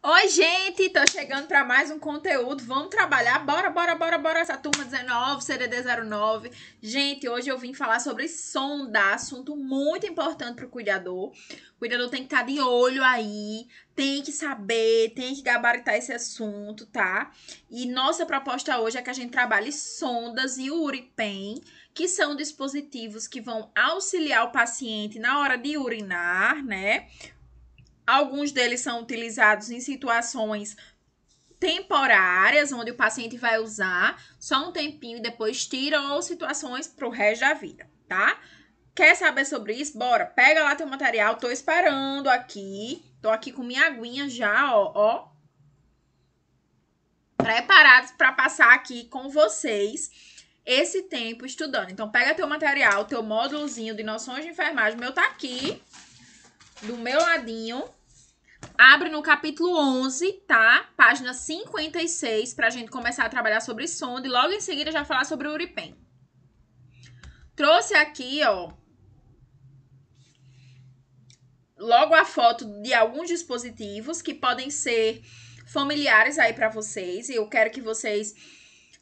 Oi, gente, tô chegando para mais um conteúdo. Vamos trabalhar. Bora, bora, bora, bora essa turma 19, CDD09. Gente, hoje eu vim falar sobre sonda, assunto muito importante pro cuidador. O cuidador tem que estar tá de olho aí, tem que saber, tem que gabaritar esse assunto, tá? E nossa proposta hoje é que a gente trabalhe sondas e uripen, que são dispositivos que vão auxiliar o paciente na hora de urinar, né? Alguns deles são utilizados em situações temporárias, onde o paciente vai usar só um tempinho e depois tira, ou situações para o resto da vida, tá? Quer saber sobre isso? Bora, pega lá teu material, tô esperando aqui. Tô aqui com minha aguinha já, ó, ó. Preparados para passar aqui com vocês esse tempo estudando. Então, pega teu material, teu módulozinho de noções de enfermagem. O meu tá aqui, do meu ladinho Abre no capítulo 11, tá? Página 56, para a gente começar a trabalhar sobre sonda e logo em seguida já falar sobre o Uripen. Trouxe aqui, ó, logo a foto de alguns dispositivos que podem ser familiares aí para vocês e eu quero que vocês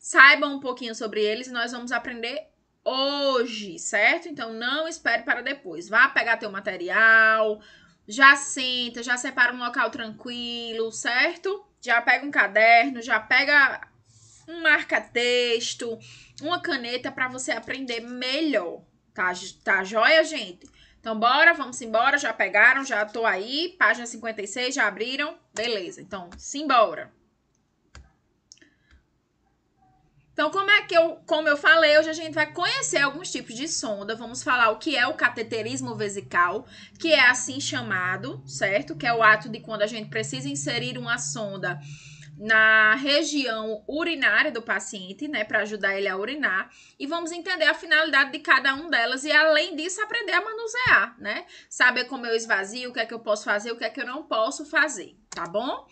saibam um pouquinho sobre eles e nós vamos aprender hoje, certo? Então não espere para depois. Vá pegar teu material, já senta, já separa um local tranquilo, certo? Já pega um caderno, já pega um marca-texto, uma caneta para você aprender melhor, tá? Tá joia, gente? Então, bora, vamos embora. Já pegaram, já tô aí. Página 56, já abriram. Beleza, então, simbora. Então, como é que eu, como eu falei, hoje a gente vai conhecer alguns tipos de sonda. Vamos falar o que é o cateterismo vesical, que é assim chamado, certo? Que é o ato de quando a gente precisa inserir uma sonda na região urinária do paciente, né, para ajudar ele a urinar, e vamos entender a finalidade de cada um delas e além disso aprender a manusear, né? Saber como eu esvazio, o que é que eu posso fazer, o que é que eu não posso fazer, tá bom?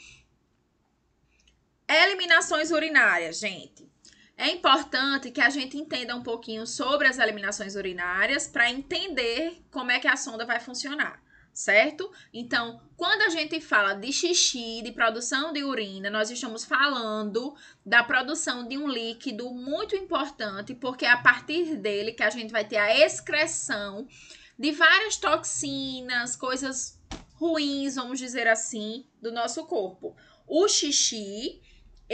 Eliminações urinárias, gente. É importante que a gente entenda um pouquinho sobre as eliminações urinárias para entender como é que a sonda vai funcionar, certo? Então, quando a gente fala de xixi, de produção de urina, nós estamos falando da produção de um líquido muito importante, porque é a partir dele que a gente vai ter a excreção de várias toxinas, coisas ruins, vamos dizer assim, do nosso corpo. O xixi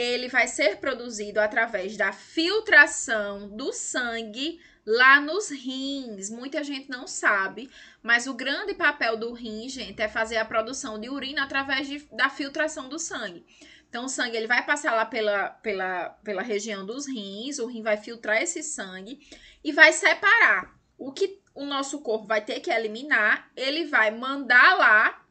ele vai ser produzido através da filtração do sangue lá nos rins. Muita gente não sabe, mas o grande papel do rim, gente, é fazer a produção de urina através de, da filtração do sangue. Então, o sangue ele vai passar lá pela, pela, pela região dos rins, o rim vai filtrar esse sangue e vai separar. O que o nosso corpo vai ter que eliminar, ele vai mandar lá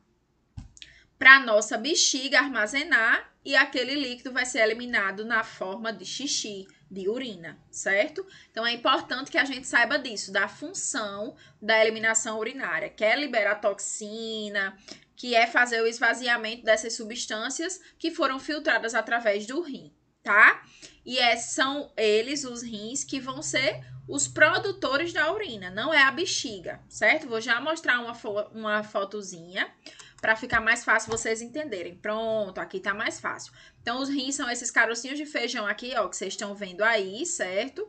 para nossa bexiga armazenar e aquele líquido vai ser eliminado na forma de xixi, de urina, certo? Então é importante que a gente saiba disso, da função da eliminação urinária, que é liberar toxina, que é fazer o esvaziamento dessas substâncias que foram filtradas através do rim, tá? E é, são eles, os rins, que vão ser os produtores da urina, não é a bexiga, certo? Vou já mostrar uma, fo uma fotozinha para ficar mais fácil vocês entenderem. Pronto, aqui tá mais fácil. Então, os rins são esses carocinhos de feijão aqui, ó, que vocês estão vendo aí, certo?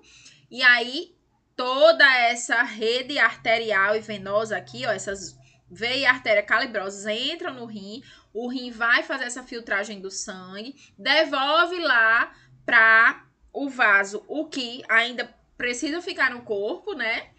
E aí, toda essa rede arterial e venosa aqui, ó, essas veia e artéria calibrosas entram no rim, o rim vai fazer essa filtragem do sangue, devolve lá para o vaso o que ainda precisa ficar no corpo, né?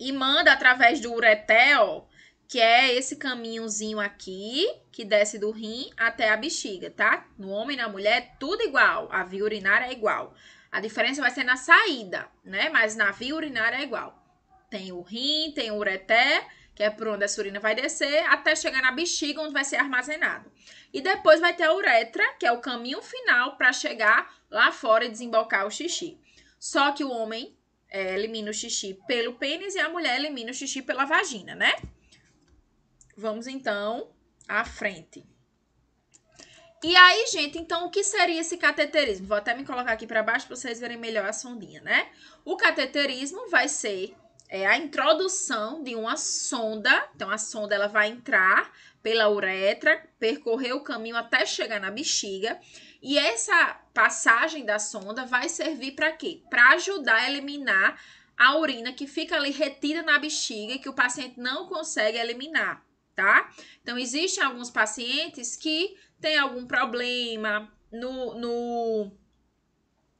E manda através do uretel que é esse caminhozinho aqui, que desce do rim até a bexiga, tá? No homem e na mulher, é tudo igual. A via urinária é igual. A diferença vai ser na saída, né? Mas na via urinária é igual. Tem o rim, tem o ureté, que é por onde a urina vai descer, até chegar na bexiga, onde vai ser armazenado. E depois vai ter a uretra, que é o caminho final para chegar lá fora e desembocar o xixi. Só que o homem é, elimina o xixi pelo pênis e a mulher elimina o xixi pela vagina, né? Vamos então à frente. E aí, gente, então o que seria esse cateterismo? Vou até me colocar aqui para baixo para vocês verem melhor a sondinha, né? O cateterismo vai ser é, a introdução de uma sonda. Então, a sonda ela vai entrar pela uretra, percorrer o caminho até chegar na bexiga. E essa passagem da sonda vai servir para quê? Para ajudar a eliminar a urina que fica ali retida na bexiga e que o paciente não consegue eliminar tá? Então, existem alguns pacientes que têm algum problema no, no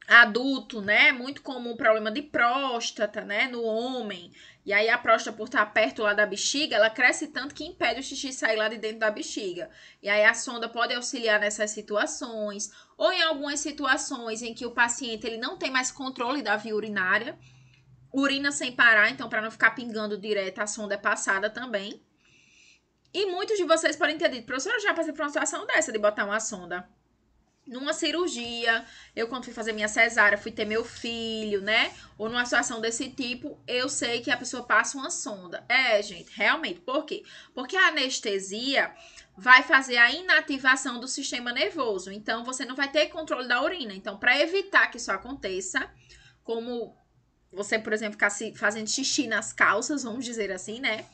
adulto, né? Muito comum problema de próstata, né? No homem. E aí a próstata, por estar perto lá da bexiga, ela cresce tanto que impede o xixi sair lá de dentro da bexiga. E aí a sonda pode auxiliar nessas situações. Ou em algumas situações em que o paciente ele não tem mais controle da via urinária, urina sem parar, então para não ficar pingando direto, a sonda é passada também. E muitos de vocês podem ter dito, professora, eu já passei por uma situação dessa de botar uma sonda. Numa cirurgia, eu quando fui fazer minha cesárea, fui ter meu filho, né? Ou numa situação desse tipo, eu sei que a pessoa passa uma sonda. É, gente, realmente. Por quê? Porque a anestesia vai fazer a inativação do sistema nervoso. Então, você não vai ter controle da urina. Então, para evitar que isso aconteça, como você, por exemplo, ficar se fazendo xixi nas calças, vamos dizer assim, né?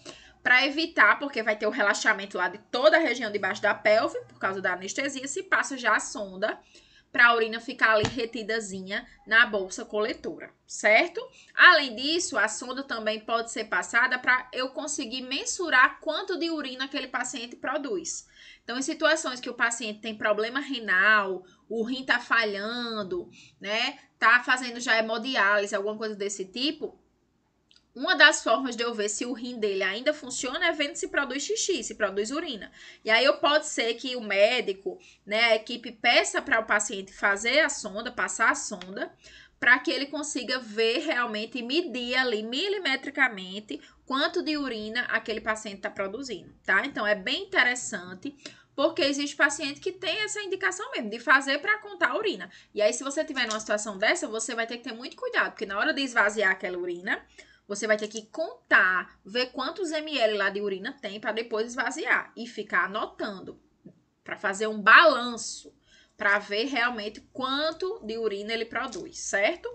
para evitar, porque vai ter o relaxamento lá de toda a região debaixo da pelve, por causa da anestesia, se passa já a sonda para a urina ficar ali retidazinha na bolsa coletora, certo? Além disso, a sonda também pode ser passada para eu conseguir mensurar quanto de urina aquele paciente produz. Então, em situações que o paciente tem problema renal, o rim tá falhando, né? Tá fazendo já hemodiálise, alguma coisa desse tipo, uma das formas de eu ver se o rim dele ainda funciona é vendo se produz xixi, se produz urina. E aí eu pode ser que o médico, né, a equipe peça para o paciente fazer a sonda, passar a sonda, para que ele consiga ver realmente e medir ali milimetricamente quanto de urina aquele paciente está produzindo, tá? Então é bem interessante. Porque existe paciente que tem essa indicação mesmo de fazer para contar a urina. E aí, se você tiver numa situação dessa, você vai ter que ter muito cuidado, porque na hora de esvaziar aquela urina, você vai ter que contar, ver quantos ml lá de urina tem para depois esvaziar e ficar anotando para fazer um balanço, para ver realmente quanto de urina ele produz, certo?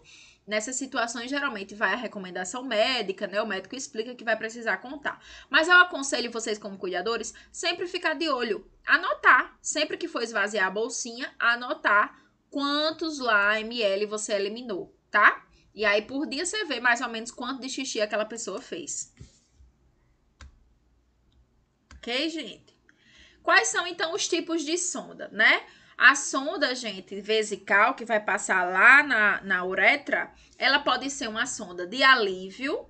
Nessas situações, geralmente vai a recomendação médica, né? O médico explica que vai precisar contar. Mas eu aconselho vocês, como cuidadores, sempre ficar de olho, anotar, sempre que for esvaziar a bolsinha, anotar quantos lá ml você eliminou, tá? E aí, por dia, você vê mais ou menos quanto de xixi aquela pessoa fez. Ok, gente? Quais são, então, os tipos de sonda, né? A sonda, gente, vesical, que vai passar lá na, na uretra, ela pode ser uma sonda de alívio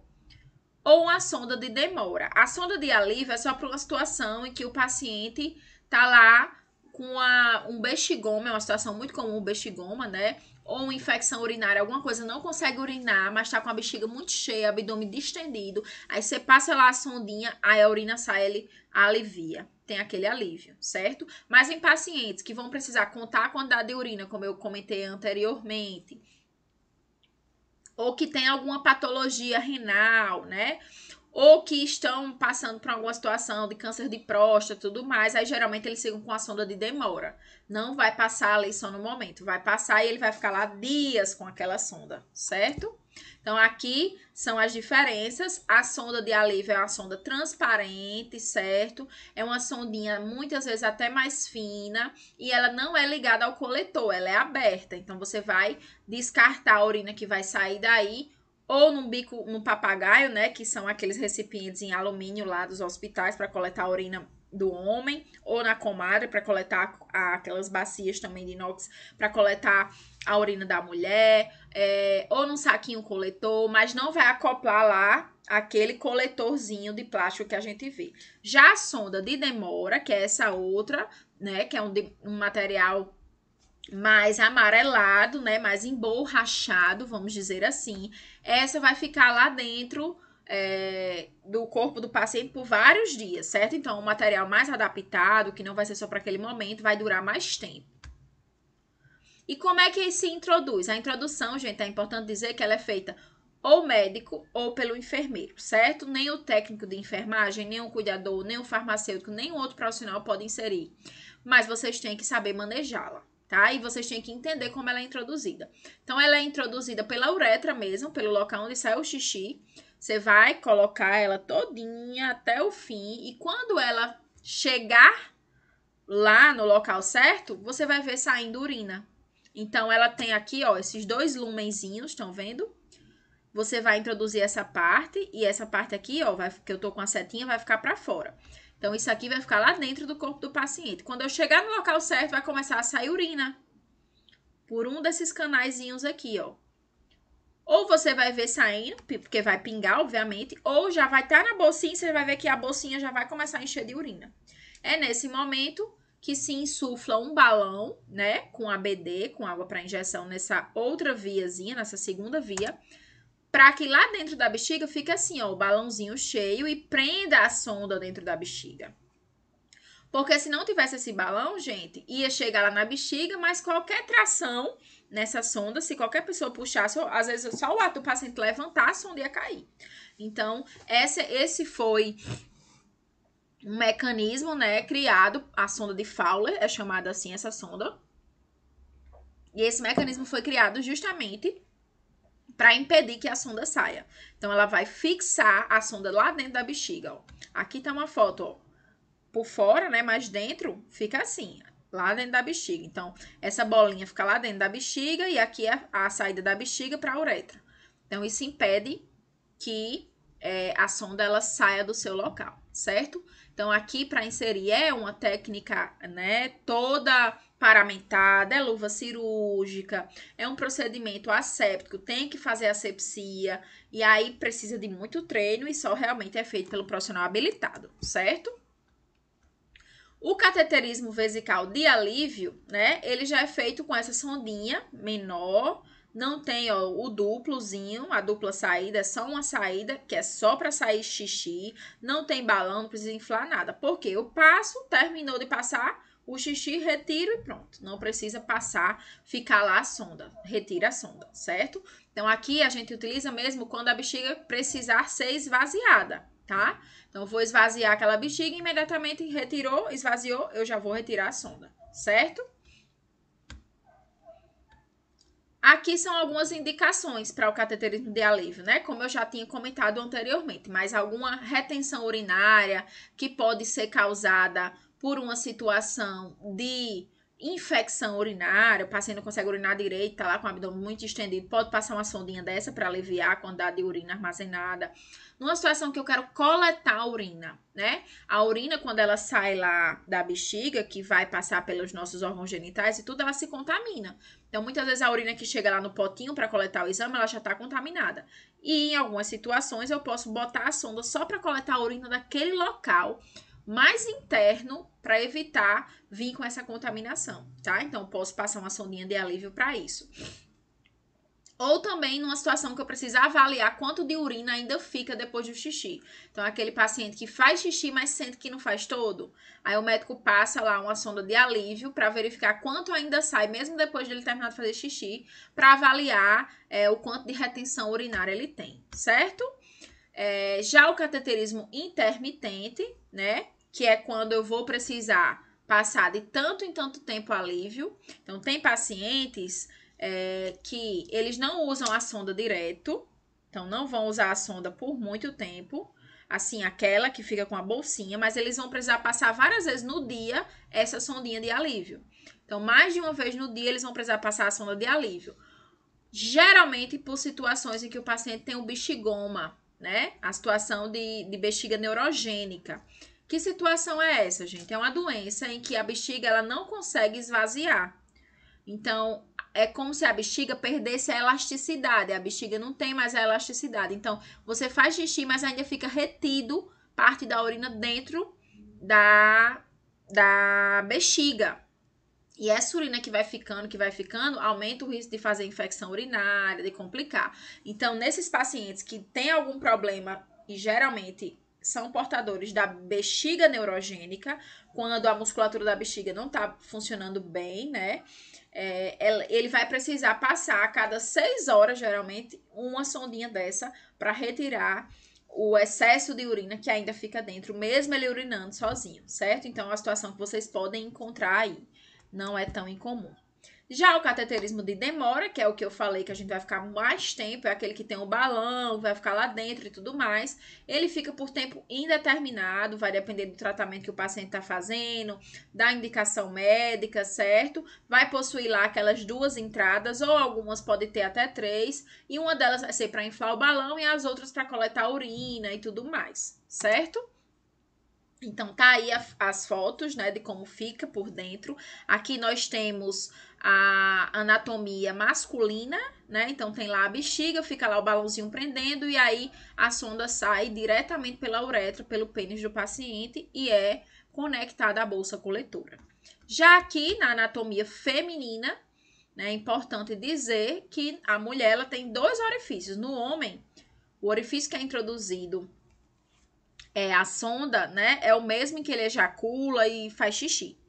ou uma sonda de demora. A sonda de alívio é só para uma situação em que o paciente tá lá com a, um bexigoma, é uma situação muito comum o bexigoma, né? ou uma infecção urinária, alguma coisa, não consegue urinar, mas tá com a bexiga muito cheia, abdômen distendido, aí você passa lá a sondinha, aí a urina sai, ele alivia, tem aquele alívio, certo? Mas em pacientes que vão precisar contar a quantidade de urina, como eu comentei anteriormente, ou que tem alguma patologia renal, né? ou que estão passando por alguma situação de câncer de próstata tudo mais, aí geralmente eles ficam com a sonda de demora. Não vai passar ali só no momento, vai passar e ele vai ficar lá dias com aquela sonda, certo? Então, aqui são as diferenças. A sonda de alívio é uma sonda transparente, certo? É uma sondinha muitas vezes até mais fina e ela não é ligada ao coletor, ela é aberta. Então, você vai descartar a urina que vai sair daí ou num bico, no papagaio, né, que são aqueles recipientes em alumínio lá dos hospitais para coletar a urina do homem, ou na comadre para coletar aquelas bacias também de inox para coletar a urina da mulher, é, ou num saquinho coletor, mas não vai acoplar lá aquele coletorzinho de plástico que a gente vê. Já a sonda de demora, que é essa outra, né, que é um, de, um material mais amarelado, né, mais emborrachado, vamos dizer assim. Essa vai ficar lá dentro é, do corpo do paciente por vários dias, certo? Então, um material mais adaptado, que não vai ser só para aquele momento, vai durar mais tempo. E como é que se introduz? A introdução, gente, é importante dizer que ela é feita ou médico ou pelo enfermeiro, certo? Nem o técnico de enfermagem, nem o cuidador, nem o farmacêutico, nem o outro profissional pode inserir. Mas vocês têm que saber manejá-la tá? E vocês têm que entender como ela é introduzida. Então, ela é introduzida pela uretra mesmo, pelo local onde sai o xixi. Você vai colocar ela todinha até o fim e quando ela chegar lá no local certo, você vai ver saindo urina. Então, ela tem aqui, ó, esses dois lumenzinhos, estão vendo? Você vai introduzir essa parte e essa parte aqui, ó, vai, que eu tô com a setinha, vai ficar para fora. Então, isso aqui vai ficar lá dentro do corpo do paciente. Quando eu chegar no local certo, vai começar a sair urina por um desses canaizinhos aqui, ó. Ou você vai ver saindo, porque vai pingar, obviamente, ou já vai estar tá na bolsinha, e você vai ver que a bolsinha já vai começar a encher de urina. É nesse momento que se insufla um balão, né, com ABD, com água para injeção nessa outra viazinha, nessa segunda via, para que lá dentro da bexiga fique assim, ó, o balãozinho cheio e prenda a sonda dentro da bexiga. Porque se não tivesse esse balão, gente, ia chegar lá na bexiga, mas qualquer tração nessa sonda, se qualquer pessoa puxasse, às vezes só o ato do paciente levantar, a sonda ia cair. Então, essa, esse foi um mecanismo, né, criado, a sonda de Fowler, é chamada assim essa sonda. E esse mecanismo foi criado justamente para impedir que a sonda saia. Então, ela vai fixar a sonda lá dentro da bexiga, ó. Aqui tá uma foto, ó, por fora, né? Mas dentro fica assim, lá dentro da bexiga. Então, essa bolinha fica lá dentro da bexiga e aqui é a saída da bexiga para a uretra. Então, isso impede que é, a sonda ela saia do seu local, certo? Então, aqui para inserir é uma técnica, né, toda paramentada, é luva cirúrgica, é um procedimento asséptico, tem que fazer asepsia, e aí precisa de muito treino e só realmente é feito pelo profissional habilitado, certo? O cateterismo vesical de alívio, né, ele já é feito com essa sondinha menor, não tem ó, o duplozinho, a dupla saída, é só uma saída, que é só para sair xixi. Não tem balão, não precisa inflar nada. Porque eu passo, terminou de passar, o xixi, retiro e pronto. Não precisa passar, ficar lá a sonda. Retira a sonda, certo? Então, aqui a gente utiliza mesmo quando a bexiga precisar ser esvaziada, tá? Então, vou esvaziar aquela bexiga, imediatamente retirou, esvaziou, eu já vou retirar a sonda, certo? Aqui são algumas indicações para o cateterismo de alívio, né? Como eu já tinha comentado anteriormente, mas alguma retenção urinária que pode ser causada por uma situação de infecção urinária, o paciente não consegue urinar direito, tá lá com o abdômen muito estendido, pode passar uma sondinha dessa para aliviar a quantidade de urina armazenada. Numa situação que eu quero coletar a urina, né? A urina, quando ela sai lá da bexiga, que vai passar pelos nossos órgãos genitais e tudo, ela se contamina. Então, muitas vezes a urina que chega lá no potinho para coletar o exame, ela já está contaminada. E em algumas situações eu posso botar a sonda só para coletar a urina daquele local mais interno para evitar vir com essa contaminação, tá? Então, posso passar uma sondinha de alívio para isso. Ou também numa situação que eu preciso avaliar quanto de urina ainda fica depois do xixi. Então, aquele paciente que faz xixi, mas sente que não faz todo. Aí o médico passa lá uma sonda de alívio para verificar quanto ainda sai, mesmo depois de ele terminar de fazer xixi, para avaliar é, o quanto de retenção urinária ele tem, certo? É, já o cateterismo intermitente, né? que é quando eu vou precisar passar de tanto em tanto tempo alívio. Então, tem pacientes é, que eles não usam a sonda direto, então não vão usar a sonda por muito tempo, assim, aquela que fica com a bolsinha, mas eles vão precisar passar várias vezes no dia essa sondinha de alívio. Então, mais de uma vez no dia, eles vão precisar passar a sonda de alívio. Geralmente por situações em que o paciente tem um bexigoma, né? A situação de, de bexiga neurogênica. Que situação é essa, gente? É uma doença em que a bexiga ela não consegue esvaziar. Então, é como se a bexiga perdesse a elasticidade. A bexiga não tem mais a elasticidade. Então, você faz xixi, mas ainda fica retido parte da urina dentro da, da bexiga. E essa urina que vai ficando, que vai ficando, aumenta o risco de fazer infecção urinária, de complicar. Então, nesses pacientes que têm algum problema, e geralmente são portadores da bexiga neurogênica, quando a musculatura da bexiga não está funcionando bem, né? É, ele vai precisar passar a cada seis horas, geralmente, uma sondinha dessa para retirar o excesso de urina que ainda fica dentro, mesmo ele urinando sozinho, certo? Então, é uma situação que vocês podem encontrar aí. Não é tão incomum. Já o cateterismo de demora, que é o que eu falei que a gente vai ficar mais tempo, é aquele que tem o um balão, vai ficar lá dentro e tudo mais, ele fica por tempo indeterminado, vai depender do tratamento que o paciente está fazendo, da indicação médica, certo? Vai possuir lá aquelas duas entradas, ou algumas pode ter até três, e uma delas vai ser para inflar o balão e as outras para coletar a urina e tudo mais, certo? Então, tá aí a, as fotos, né, de como fica por dentro. Aqui nós temos a anatomia masculina, né? Então tem lá a bexiga, fica lá o balãozinho prendendo e aí a sonda sai diretamente pela uretra, pelo pênis do paciente e é conectada à bolsa coletora. Já aqui na anatomia feminina, né, é importante dizer que a mulher ela tem dois orifícios. No homem, o orifício que é introduzido é a sonda, né? É o mesmo em que ele ejacula e faz xixi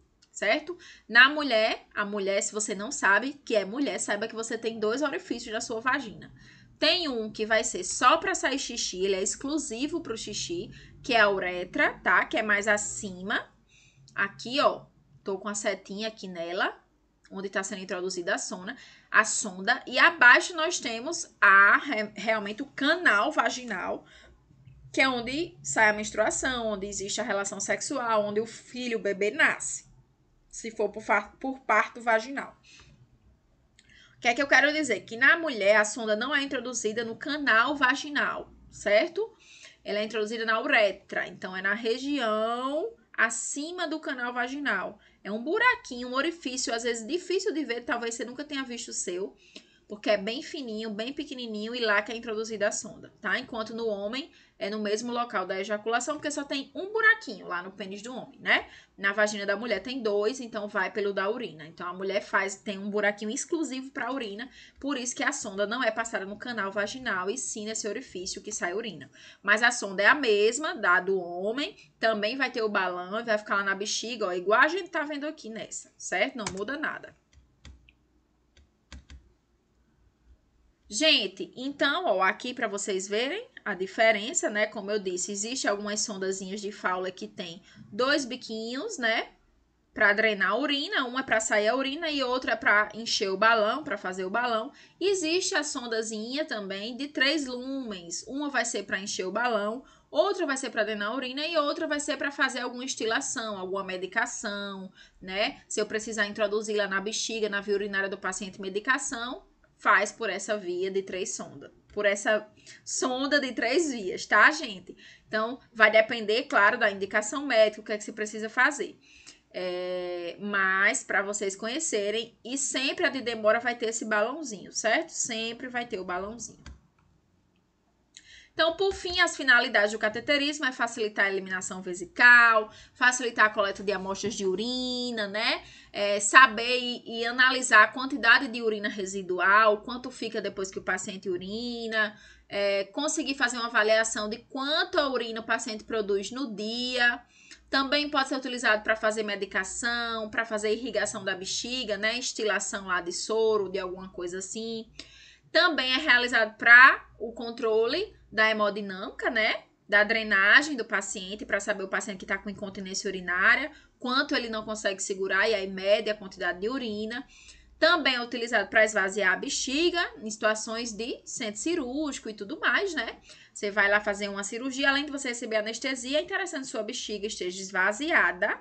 certo? Na mulher, a mulher, se você não sabe que é mulher, saiba que você tem dois orifícios na sua vagina. Tem um que vai ser só para sair xixi, ele é exclusivo para o xixi, que é a uretra, tá? Que é mais acima. Aqui, ó, tô com a setinha aqui nela, onde está sendo introduzida a sonda, a sonda. E abaixo nós temos a realmente o canal vaginal, que é onde sai a menstruação, onde existe a relação sexual, onde o filho, o bebê nasce se for por, por parto vaginal. O que é que eu quero dizer? Que na mulher a sonda não é introduzida no canal vaginal, certo? Ela é introduzida na uretra, então é na região acima do canal vaginal. É um buraquinho, um orifício, às vezes difícil de ver, talvez você nunca tenha visto o seu porque é bem fininho, bem pequenininho e lá que é introduzida a sonda, tá? Enquanto no homem é no mesmo local da ejaculação, porque só tem um buraquinho lá no pênis do homem, né? Na vagina da mulher tem dois, então vai pelo da urina. Então a mulher faz tem um buraquinho exclusivo para a urina, por isso que a sonda não é passada no canal vaginal e sim nesse orifício que sai urina. Mas a sonda é a mesma da do homem, também vai ter o balão, vai ficar lá na bexiga, ó, igual a gente tá vendo aqui nessa, certo? Não muda nada. Gente, então, ó, aqui para vocês verem a diferença, né? Como eu disse, existe algumas sondazinhas de faula que tem dois biquinhos, né? Para drenar a urina, uma é para sair a urina e outra é para encher o balão, para fazer o balão. Existe a sondazinha também de três lumens. Uma vai ser para encher o balão, outra vai ser para drenar a urina e outra vai ser para fazer alguma estilação, alguma medicação, né? Se eu precisar introduzir lá na bexiga, na via urinária do paciente, medicação, faz por essa via de três sondas. Por essa sonda de três vias, tá, gente? Então, vai depender, claro, da indicação médica, o que é que você precisa fazer. É, mas para vocês conhecerem, e sempre a de demora vai ter esse balãozinho, certo? Sempre vai ter o balãozinho. Então, por fim, as finalidades do cateterismo é facilitar a eliminação vesical, facilitar a coleta de amostras de urina, né? É, saber e, e, analisar a quantidade de urina residual, quanto fica depois que o paciente urina, é, conseguir fazer uma avaliação de quanto a urina o paciente produz no dia. Também pode ser utilizado para fazer medicação, para fazer irrigação da bexiga, né? Estilação lá de soro, de alguma coisa assim. Também é realizado para o controle da hemodinâmica, né? Da drenagem do paciente, para saber o paciente que está com incontinência urinária, quanto ele não consegue segurar, e aí mede a quantidade de urina. Também é utilizado para esvaziar a bexiga em situações de centro cirúrgico e tudo mais, né? Você vai lá fazer uma cirurgia, além de você receber anestesia, é interessante que sua bexiga esteja esvaziada,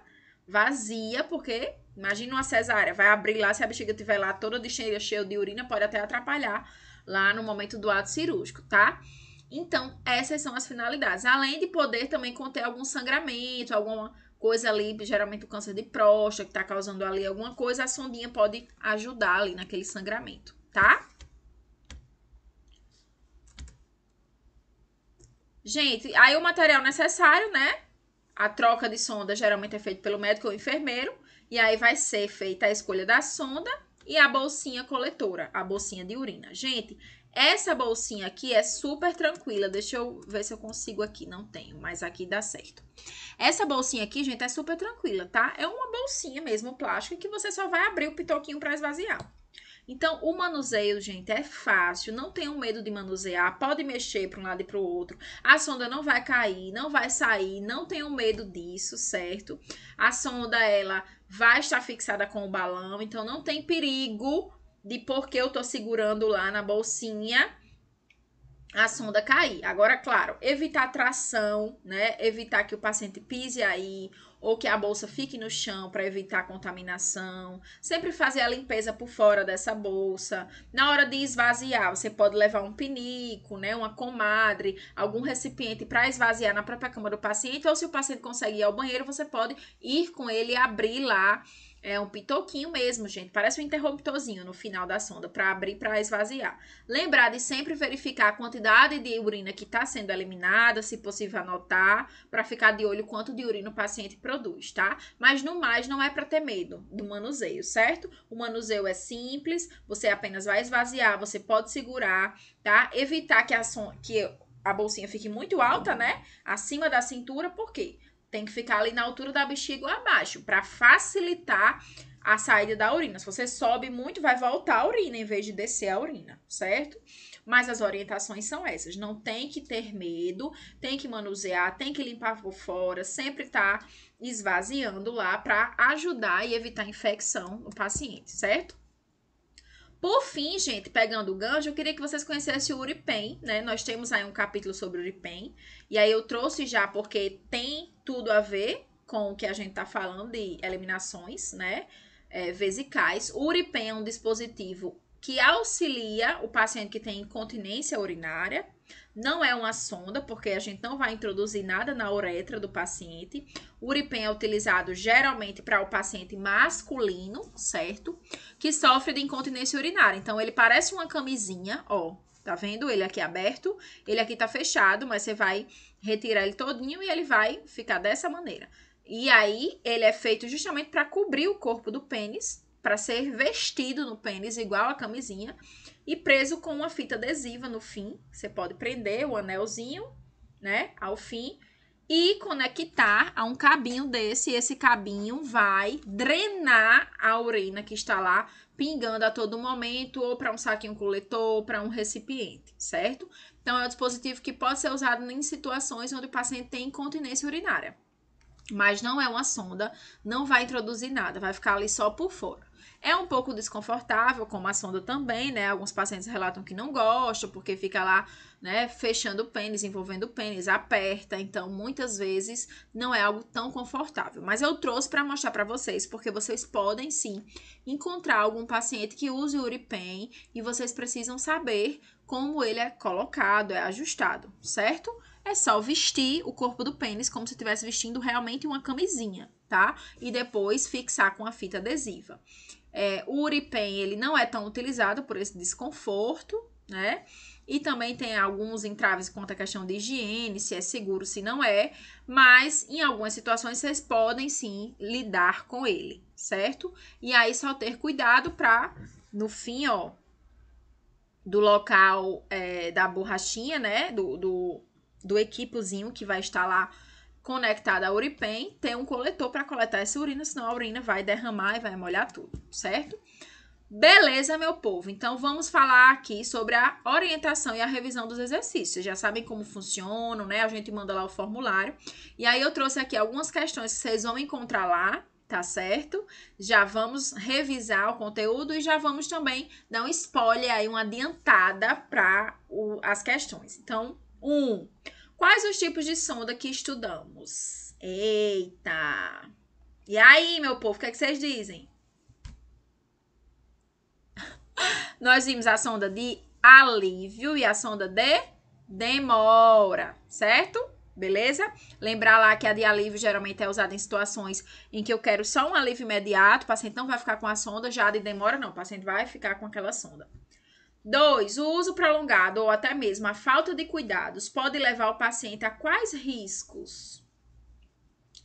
vazia, porque imagina uma cesárea, vai abrir lá, se a bexiga estiver lá toda de cheia, cheia de urina, pode até atrapalhar lá no momento do ato cirúrgico, tá? Então, essas são as finalidades. Além de poder também conter algum sangramento, alguma coisa ali, geralmente o câncer de próstata que está causando ali alguma coisa, a sondinha pode ajudar ali naquele sangramento, tá? Gente, aí o material necessário, né? A troca de sonda geralmente é feita pelo médico ou enfermeiro, e aí vai ser feita a escolha da sonda e a bolsinha coletora, a bolsinha de urina. Gente, essa bolsinha aqui é super tranquila. Deixa eu ver se eu consigo aqui. Não tenho, mas aqui dá certo. Essa bolsinha aqui, gente, é super tranquila, tá? É uma bolsinha mesmo, plástica, que você só vai abrir o pitoquinho para esvaziar. Então, o manuseio, gente, é fácil, não tenham medo de manusear, pode mexer para um lado e para o outro. A sonda não vai cair, não vai sair, não tenham medo disso, certo? A sonda, ela vai estar fixada com o balão, então não tem perigo de por que eu tô segurando lá na bolsinha a sonda cair. Agora, claro, evitar tração, né? Evitar que o paciente pise aí ou que a bolsa fique no chão para evitar contaminação. Sempre fazer a limpeza por fora dessa bolsa. Na hora de esvaziar, você pode levar um pinico, né, uma comadre, algum recipiente para esvaziar na própria cama do paciente, ou se o paciente consegue ir ao banheiro, você pode ir com ele e abrir lá é um pitoquinho mesmo, gente. Parece um interruptorzinho no final da sonda para abrir para esvaziar. Lembrar de sempre verificar a quantidade de urina que está sendo eliminada, se possível anotar, para ficar de olho quanto de urina o paciente produz, tá? Mas no mais não é para ter medo do manuseio, certo? O manuseio é simples, você apenas vai esvaziar, você pode segurar, tá? Evitar que a son... que a bolsinha fique muito alta, né? Acima da cintura, por quê? Tem que ficar ali na altura da bexiga ou abaixo, para facilitar a saída da urina. Se você sobe muito, vai voltar a urina em vez de descer a urina, certo? Mas as orientações são essas. Não tem que ter medo, tem que manusear, tem que limpar por fora, sempre tá esvaziando lá para ajudar e evitar infecção no paciente, certo? Por fim, gente, pegando o gancho, eu queria que vocês conhecessem o Uripen, né? Nós temos aí um capítulo sobre o Uripen. E aí eu trouxe já porque tem tudo a ver com o que a gente tá falando de eliminações, né? É, vesicais. O Uripen é um dispositivo que auxilia o paciente que tem incontinência urinária. Não é uma sonda, porque a gente não vai introduzir nada na uretra do paciente. O uripen é utilizado geralmente para o paciente masculino, certo? Que sofre de incontinência urinária. Então, ele parece uma camisinha, ó. Tá vendo? Ele aqui aberto, ele aqui tá fechado, mas você vai retirar ele todinho e ele vai ficar dessa maneira. E aí, ele é feito justamente para cobrir o corpo do pênis para ser vestido no pênis, igual a camisinha, e preso com uma fita adesiva no fim. Você pode prender o anelzinho, né, ao fim, e conectar a um cabinho desse. E esse cabinho vai drenar a urina que está lá pingando a todo momento, ou para um saquinho coletor, ou para um recipiente, certo? Então, é um dispositivo que pode ser usado em situações onde o paciente tem incontinência urinária mas não é uma sonda, não vai introduzir nada, vai ficar ali só por fora. É um pouco desconfortável, como a sonda também, né? Alguns pacientes relatam que não gostam, porque fica lá, né, fechando o pênis, envolvendo o pênis, aperta. Então, muitas vezes não é algo tão confortável. Mas eu trouxe para mostrar para vocês, porque vocês podem sim encontrar algum paciente que use o Uripen e vocês precisam saber como ele é colocado, é ajustado, certo? é só vestir o corpo do pênis como se estivesse vestindo realmente uma camisinha, tá? E depois fixar com a fita adesiva. É, o uripen, ele não é tão utilizado por esse desconforto, né? E também tem alguns entraves quanto à questão de higiene, se é seguro, se não é, mas em algumas situações vocês podem sim lidar com ele, certo? E aí só ter cuidado pra, no fim, ó, do local é, da borrachinha, né? Do, do, do equipozinho que vai estar lá conectado à Uripen, tem um coletor para coletar essa urina, senão a urina vai derramar e vai molhar tudo, certo? Beleza, meu povo. Então vamos falar aqui sobre a orientação e a revisão dos exercícios. Vocês já sabem como funcionam, né? A gente manda lá o formulário. E aí eu trouxe aqui algumas questões que vocês vão encontrar lá, tá certo? Já vamos revisar o conteúdo e já vamos também dar um spoiler aí, uma adiantada para as questões. Então, 1. Um, quais os tipos de sonda que estudamos? Eita! E aí, meu povo, o que, é que vocês dizem? Nós vimos a sonda de alívio e a sonda de demora, certo? Beleza? Lembrar lá que a de alívio geralmente é usada em situações em que eu quero só um alívio imediato, o paciente não vai ficar com a sonda, já a de demora não, o paciente vai ficar com aquela sonda. 2. O uso prolongado ou até mesmo a falta de cuidados pode levar o paciente a quais riscos?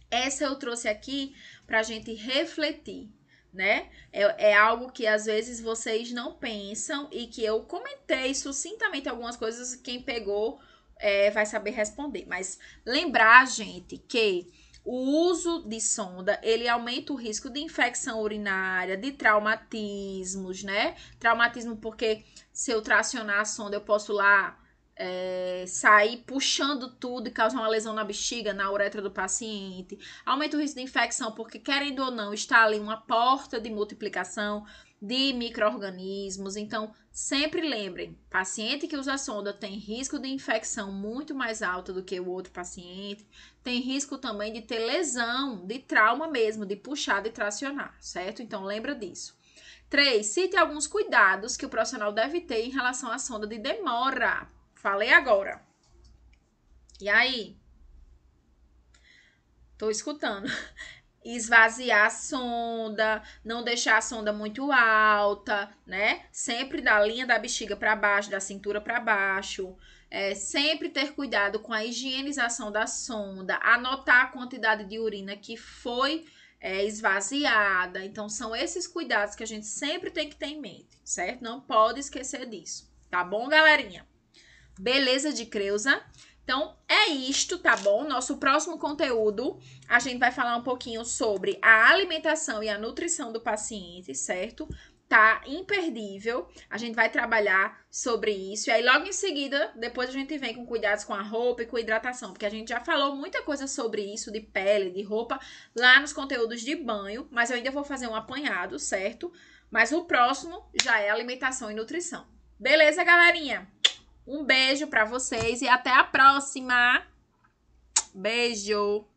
Essa eu trouxe aqui para a gente refletir, né? É, é, algo que às vezes vocês não pensam e que eu comentei sucintamente algumas coisas, quem pegou é, vai saber responder. Mas lembrar, gente, que o uso de sonda, ele aumenta o risco de infecção urinária, de traumatismos, né? Traumatismo porque se eu tracionar a sonda, eu posso lá é, sair puxando tudo e causar uma lesão na bexiga, na uretra do paciente. Aumenta o risco de infecção porque, querendo ou não, está ali uma porta de multiplicação de micro-organismos. Então, Sempre lembrem, paciente que usa sonda tem risco de infecção muito mais alto do que o outro paciente, tem risco também de ter lesão, de trauma mesmo, de puxar, de tracionar, certo? Então lembra disso. 3. Cite alguns cuidados que o profissional deve ter em relação à sonda de demora. Falei agora. E aí? Tô escutando. esvaziar a sonda, não deixar a sonda muito alta, né? Sempre da linha da bexiga para baixo, da cintura para baixo. É, sempre ter cuidado com a higienização da sonda, anotar a quantidade de urina que foi é, esvaziada. Então, são esses cuidados que a gente sempre tem que ter em mente, certo? Não pode esquecer disso, tá bom, galerinha? Beleza de Creuza? Então, é isto, tá bom? Nosso próximo conteúdo, a gente vai falar um pouquinho sobre a alimentação e a nutrição do paciente, certo? Tá imperdível. A gente vai trabalhar sobre isso. E aí, logo em seguida, depois a gente vem com cuidados com a roupa e com a hidratação, porque a gente já falou muita coisa sobre isso, de pele, de roupa, lá nos conteúdos de banho, mas eu ainda vou fazer um apanhado, certo? Mas o próximo já é alimentação e nutrição. Beleza, galerinha? Um beijo para vocês e até a próxima. Beijo.